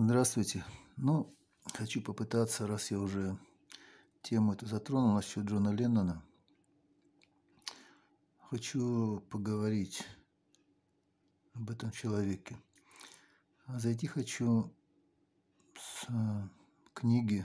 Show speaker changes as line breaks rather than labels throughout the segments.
Здравствуйте. Ну, хочу попытаться, раз я уже тему эту затронул насчет Джона Леннона. Хочу поговорить об этом человеке. А зайти хочу с э, книги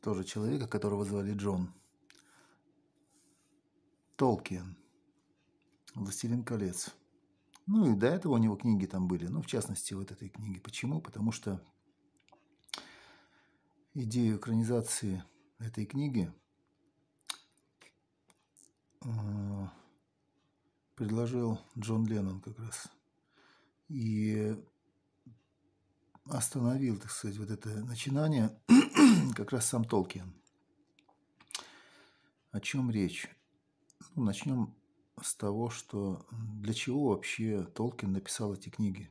тоже человека, которого звали Джон. Толкин. «Властелин колец». Ну и до этого у него книги там были. Ну, в частности, вот этой книги. Почему? Потому что идею экранизации этой книги э, предложил Джон Леннон как раз. И остановил, так сказать, вот это начинание как раз сам Толкин. О чем речь? Ну, начнем с того, что для чего вообще Толкин написал эти книги.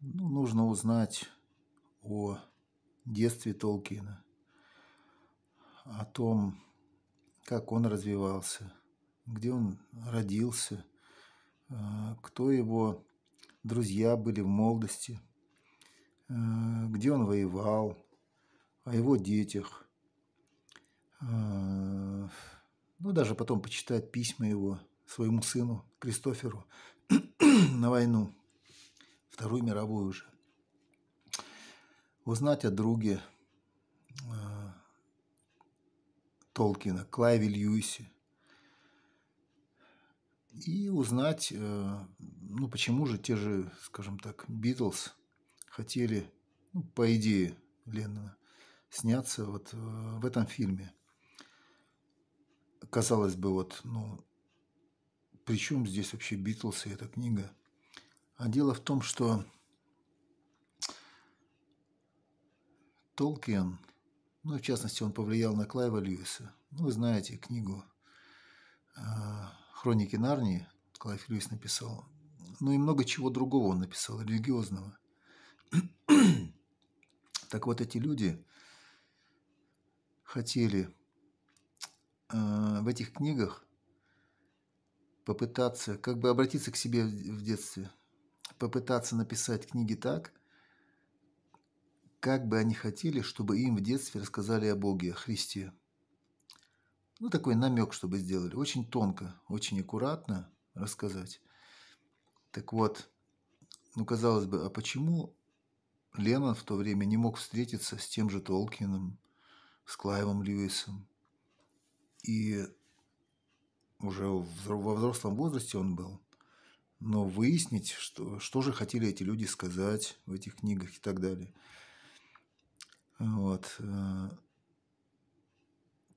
Ну, нужно узнать о детстве Толкина, о том, как он развивался, где он родился, э, кто его друзья были в молодости, э, где он воевал, о его детях э, – ну, даже потом почитать письма его своему сыну Кристоферу на войну, Вторую мировую уже. Узнать о друге э, Толкина, Клайве Льюисе. И узнать, э, ну почему же те же, скажем так, Битлз хотели, ну, по идее Леннона, сняться вот э, в этом фильме – казалось бы, вот, ну, при чем здесь вообще Битлз и эта книга? А дело в том, что Толкиен ну, в частности, он повлиял на Клайва Льюиса. Ну, вы знаете книгу э, «Хроники Нарнии» Клайв Льюис написал. Ну и много чего другого он написал, религиозного. так вот, эти люди хотели Э, в этих книгах попытаться, как бы обратиться к себе в детстве, попытаться написать книги так, как бы они хотели, чтобы им в детстве рассказали о Боге, о Христе. Ну, такой намек, чтобы сделали. Очень тонко, очень аккуратно рассказать. Так вот, ну, казалось бы, а почему Леннон в то время не мог встретиться с тем же Толкином, с Клайвом Льюисом, и уже во взрослом возрасте он был, но выяснить, что, что же хотели эти люди сказать в этих книгах и так далее. Вот. Э,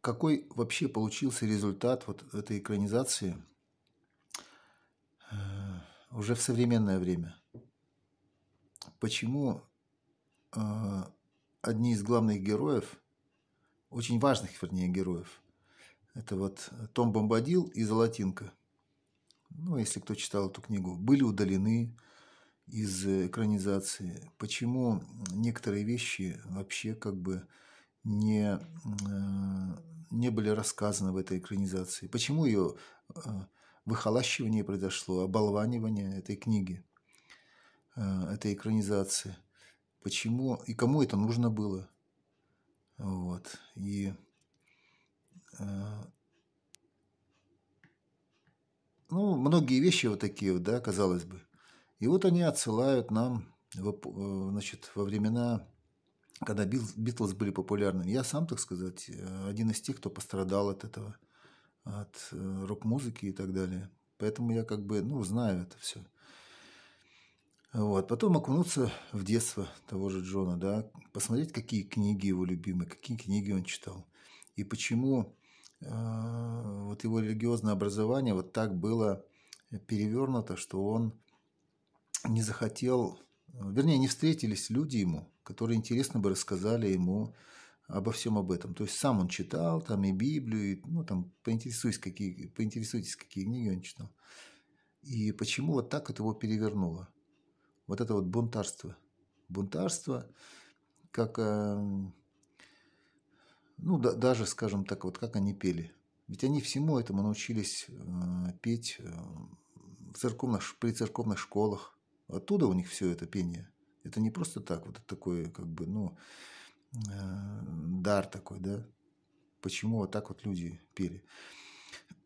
какой вообще получился результат вот этой экранизации э, уже в современное время? Почему э, одни из главных героев, очень важных, вернее, героев – это вот э, Том Бомбадил и Золотинка. Ну, если кто читал эту книгу, были удалены из э, экранизации. Почему некоторые вещи вообще как бы не, э, не были рассказаны в этой экранизации? Почему ее выхолащивание произошло, оболванивание этой книги, этой экранизации? Почему и кому это нужно было? Вот. И Э, ну, многие вещи вот такие, да, казалось бы. И вот они отсылают нам э, значит, во времена, когда Битлз были популярны. Я сам, так сказать, э, один из тех, кто пострадал от этого, от рок-музыки и так далее. Поэтому я как бы, ну, знаю это все. Вот. Потом окунуться в детство того же Джона, да, посмотреть, какие книги его любимые, какие книги он читал. И почему а, вот его религиозное образование вот так было перевернуто, что он не захотел, вернее, не встретились люди ему, которые интересно бы рассказали ему обо всем об этом. То есть сам он читал там и Библию, и, ну там поинтересуйтесь, какие, поинтересуйтесь, какие книги он читал. И почему вот так это его перевернуло? Вот это вот бунтарство. Бунтарство, как э, ну да, даже, скажем так, вот как они пели. Ведь они всему этому научились э, петь э, в церковных, при церковных школах. Оттуда у них все это пение. Это не просто так, вот такой, как бы, ну, э, дар такой, да. Почему вот так вот люди пели.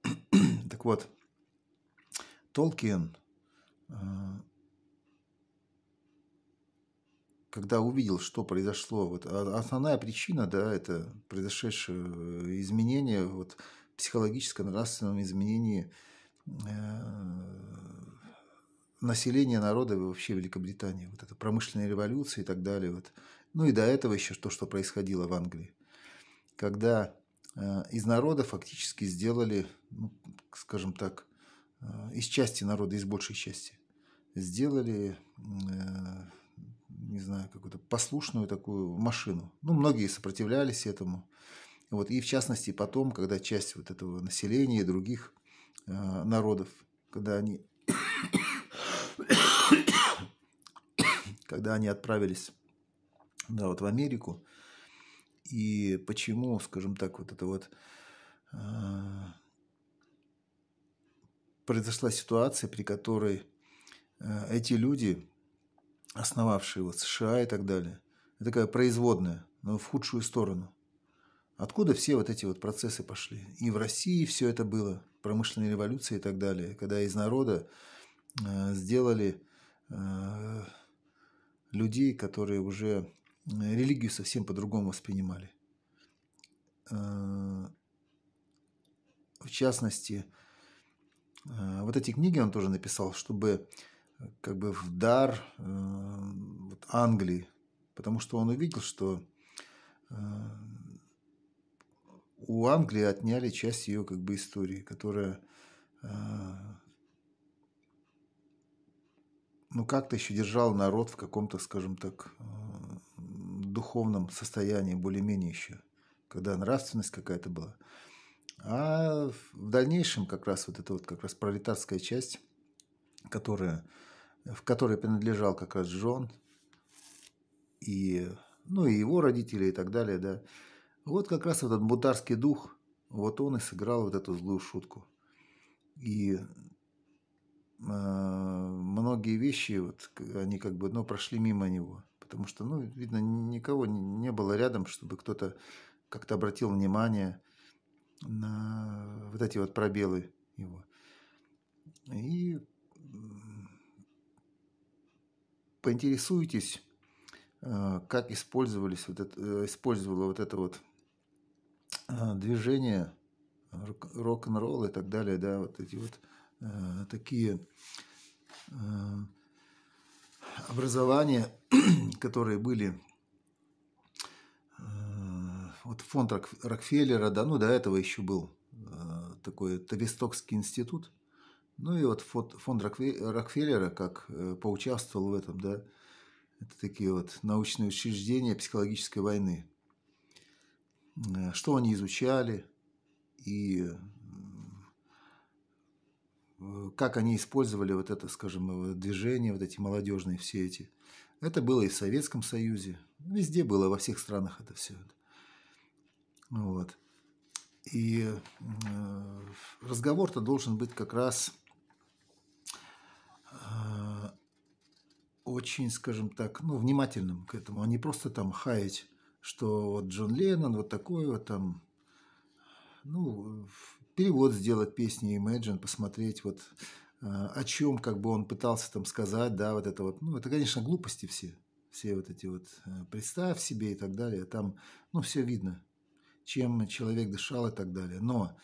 так вот, Толкин э, когда увидел, что произошло, вот а, основная причина, да, это произошедшее э, изменение, вот психологическое, нравственном изменении э, населения народа вообще Великобритании, вот это промышленная революция и так далее. Вот. Ну и до этого еще то, что происходило в Англии, когда э, из народа фактически сделали, ну, скажем так, из части народа, из большей части, сделали не знаю, какую-то послушную такую машину. Ну, многие сопротивлялись этому. Вот, и в частности потом, когда часть вот этого населения и других э, народов, когда они, когда они отправились да, вот в Америку, и почему, скажем так, вот это вот э, произошла ситуация, при которой э, эти люди основавшие вот США и так далее. Это такая производная, но в худшую сторону. Откуда все вот эти вот процессы пошли? И в России все это было, промышленная революция и так далее, когда из народа э, сделали э, людей, которые уже э, религию совсем по-другому воспринимали. Э, в частности, э, вот эти книги он тоже написал, чтобы как бы в дар э, вот Англии, потому что он увидел, что э, у Англии отняли часть ее как бы истории, которая э, ну как-то еще держал народ в каком-то, скажем так, духовном состоянии более-менее еще, когда нравственность какая-то была. А в дальнейшем как раз вот эта вот как раз пролетарская часть, которая в которой принадлежал как раз Джон, и, ну и его родители и так далее, да. Вот как раз этот бутарский дух, вот он и сыграл вот эту злую шутку. И э, многие вещи, вот, они как бы, ну, прошли мимо него. Потому что, ну, видно, никого не, не было рядом, чтобы кто-то как-то обратил внимание на вот эти вот пробелы его. И поинтересуйтесь, э, как использовались вот это, э, использовало вот это вот э, движение рок-н-ролл и так далее, да, вот эти вот такие образования, которые были вот фонд Рокфеллера, да, ну до этого еще был такой Тавистокский институт – ну и вот фонд Рокфеллера как э, поучаствовал в этом, да, это такие вот научные учреждения психологической войны. Э, что они изучали и э, как они использовали вот это, скажем, движение, вот эти молодежные все эти. Это было и в Советском Союзе, везде было, во всех странах это все. Вот. И разговор-то должен быть как раз очень, скажем так, ну, внимательным к этому, а не просто там хаять, что вот Джон Леннон, вот такой вот там, ну, перевод сделать песни Imagine, посмотреть вот э, о чем как бы он пытался там сказать, да, вот это вот, ну, это, конечно, глупости все, все вот эти вот э, представь себе и так далее, там, ну, все видно, чем человек дышал и так далее, но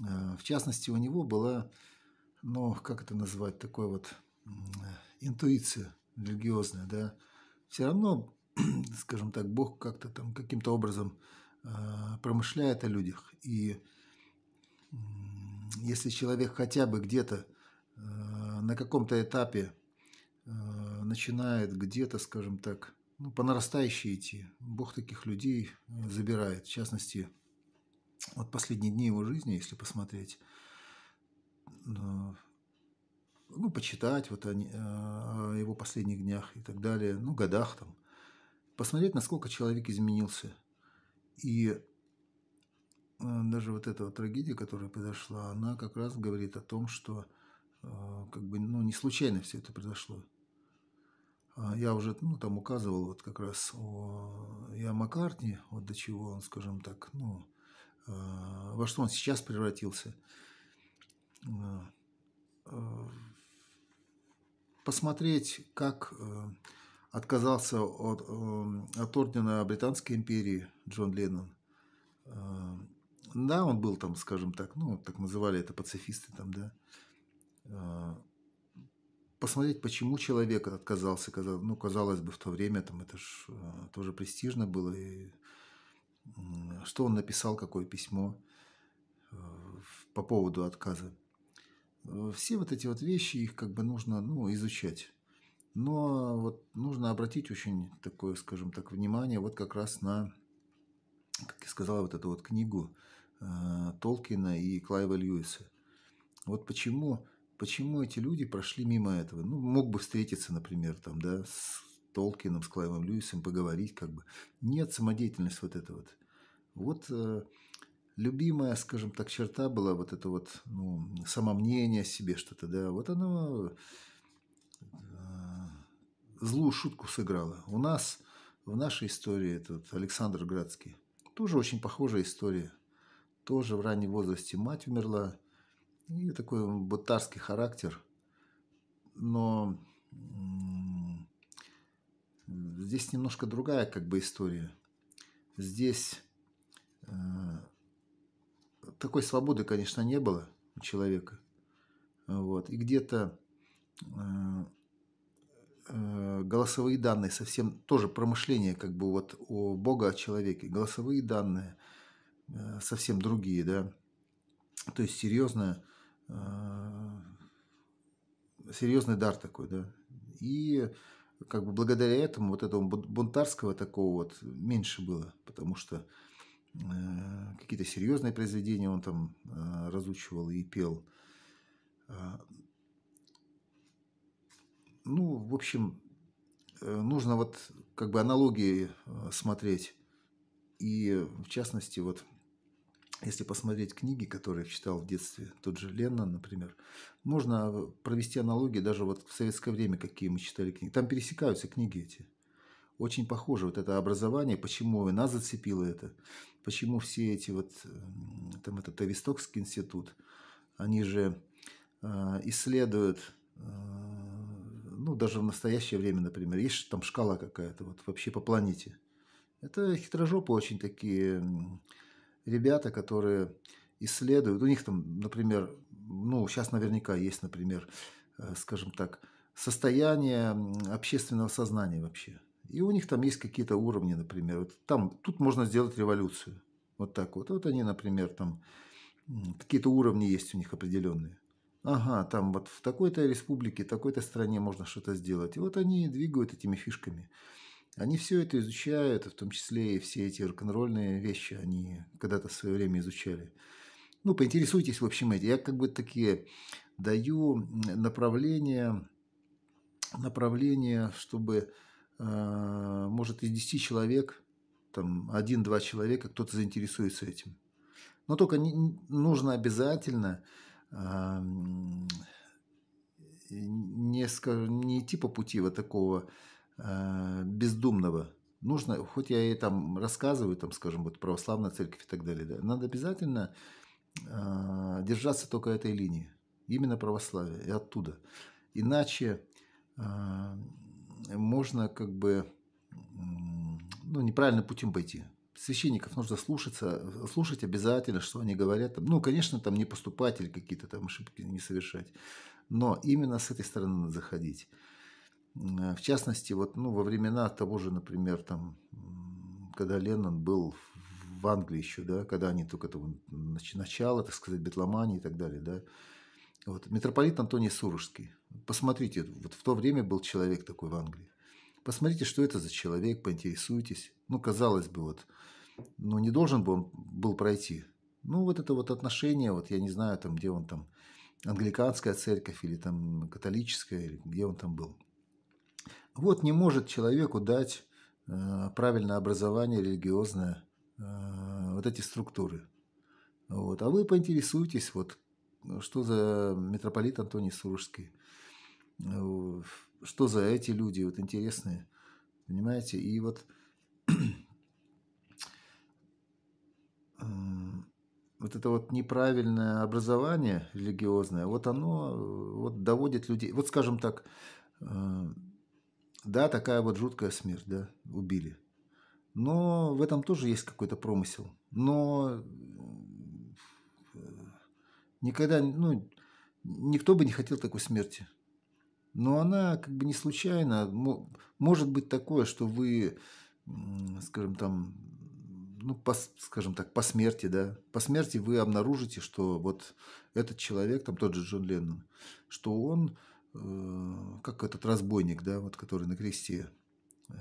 э, в частности у него была, ну, как это назвать, такой вот интуиция, религиозное, да, все равно, скажем так, Бог как-то там каким-то образом а, промышляет о людях. И если человек хотя бы где-то а, на каком-то этапе а, начинает где-то, скажем так, ну, по нарастающей идти, Бог таких людей э, забирает. В частности, вот последние дни его жизни, если посмотреть, ну, почитать вот о, а, о его последних днях и так далее, ну, годах там, посмотреть, насколько человек изменился. И а, даже вот эта вот трагедия, которая произошла, она как раз говорит о том, что а, как бы, ну, не случайно все это произошло. Я уже, ну, там указывал вот как раз о, и о Маккартни, вот до чего он, скажем так, ну, во что он сейчас превратился посмотреть, как э, отказался от, э, от ордена Британской империи Джон Леннон. Э, да, он был там, скажем так, ну, так называли это пацифисты там, да. Посмотреть, почему человек отказался, ну, казалось бы, в то время там это ж тоже престижно было, и что он написал, какое письмо по поводу отказа. Э, все вот эти вот вещи, их как бы нужно ну, изучать. Но вот нужно обратить очень такое, скажем так, внимание вот как раз на, как я сказал, вот эту вот книгу э, Толкина и Клайва Льюиса. Вот почему, почему эти люди прошли мимо этого? Ну, мог бы встретиться, например, там, да, с Толкином, с Клайвом Льюисом, поговорить как бы. Нет, самодеятельность вот эта вот. Вот э, любимая, скажем так, черта была вот это вот ну, самомнение о себе что-то, да, вот оно э, злую шутку сыграло. У нас в нашей истории этот Александр Градский, тоже очень похожая история, тоже в раннем возрасте мать умерла, и такой бытарский характер, но здесь немножко другая как бы история. Здесь э, такой свободы, конечно, не было у человека. Вот. И где-то э, э, голосовые данные, совсем тоже промышление как бы вот о Бога, о человеке. Голосовые данные э, совсем другие, да. То есть серьезная, серьезный дар такой, да. И как бы благодаря этому вот этому бунтарского такого вот меньше было, потому что Э, какие-то серьезные произведения он там э, разучивал и пел. Э, ну, в общем, нужно вот как бы аналогии смотреть. И в частности, вот если посмотреть книги, которые читал в детстве, тот же Леннон, например, можно провести аналогии даже вот в советское время, какие мы читали книги. Там пересекаются книги эти. Очень похоже вот это образование, почему нас зацепило это почему все эти вот, там этот Тавистокский институт, они же а, исследуют, а, ну, даже в настоящее время, например, есть там шкала какая-то вот вообще по планете. Это хитрожопы очень такие ребята, которые исследуют. У них там, например, ну, сейчас наверняка есть, например, э, скажем так, состояние общественного сознания вообще. И у них там есть какие-то уровни, например. Вот там, тут можно сделать революцию. Вот так вот. Вот они, например, там какие-то уровни есть у них определенные. Ага, там вот в такой-то республике, такой-то стране можно что-то сделать. И вот они двигают этими фишками. Они все это изучают, в том числе и все эти рок-н-ролльные вещи они когда-то в свое время изучали. Ну, поинтересуйтесь, в общем, эти. Я как бы такие даю направления, направления, чтобы Э, может, из 10 человек, там, один-два человека кто-то заинтересуется этим. Но только не, нужно обязательно э, не, скажем, не идти по пути вот такого э, бездумного. Нужно, хоть я и там рассказываю, там, скажем, вот православная церковь и так далее, да, надо обязательно э, держаться только этой линии, именно православия и оттуда. Иначе э, можно как бы ну, неправильным путем пойти. Священников нужно слушаться, слушать обязательно, что они говорят. Ну, конечно, там не поступать или какие-то там ошибки не совершать, но именно с этой стороны надо заходить. Э, в частности, вот, ну, во времена того же, например, там, когда Леннон был в Англии еще, да, когда они только этого начало, так сказать, бетломании и так далее, да, вот, митрополит Антоний Сурожский. Посмотрите, вот в то время был человек такой в Англии. Посмотрите, что это за человек, поинтересуйтесь. Ну, казалось бы, вот, ну, не должен бы он был пройти. Ну, вот это вот отношение, вот я не знаю, там, где он там, англиканская церковь или там католическая, или где он там был. Вот не может человеку дать э, правильное образование религиозное, э, вот эти структуры. Вот. А вы поинтересуйтесь, вот что за митрополит Антоний Суржский, что за эти люди, вот интересные, понимаете, и вот э, вот это вот неправильное образование религиозное, вот оно э, вот доводит людей, вот скажем так, э, да, такая вот жуткая смерть, да, убили. Но в этом тоже есть какой-то промысел. Но Никогда, ну, никто бы не хотел такой смерти. Но она как бы не случайна. Может быть такое, что вы, скажем там, ну, по, скажем так, по смерти, да, по смерти вы обнаружите, что вот этот человек, там тот же Джон Леннон, что он, э, как этот разбойник, да, вот который на кресте э,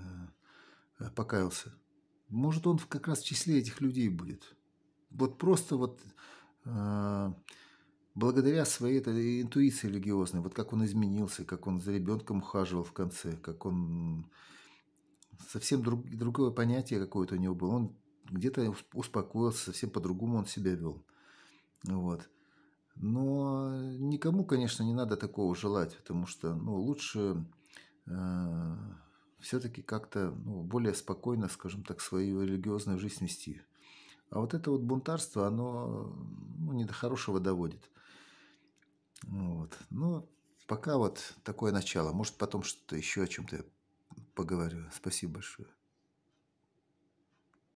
покаялся, может он как раз в числе этих людей будет. Вот просто вот э, благодаря своей этой интуиции религиозной, вот как он изменился, как он за ребенком ухаживал в конце, как он совсем друг, другое понятие какое-то у него было, он где-то успокоился, совсем по-другому он себя вел. Вот. Но никому, конечно, не надо такого желать, потому что ну, лучше э, все-таки как-то ну, более спокойно, скажем так, свою религиозную жизнь вести. А вот это вот бунтарство, оно ну, не до хорошего доводит. Вот. Ну, пока вот такое начало. Может, потом что-то еще о чем-то поговорю. Спасибо большое.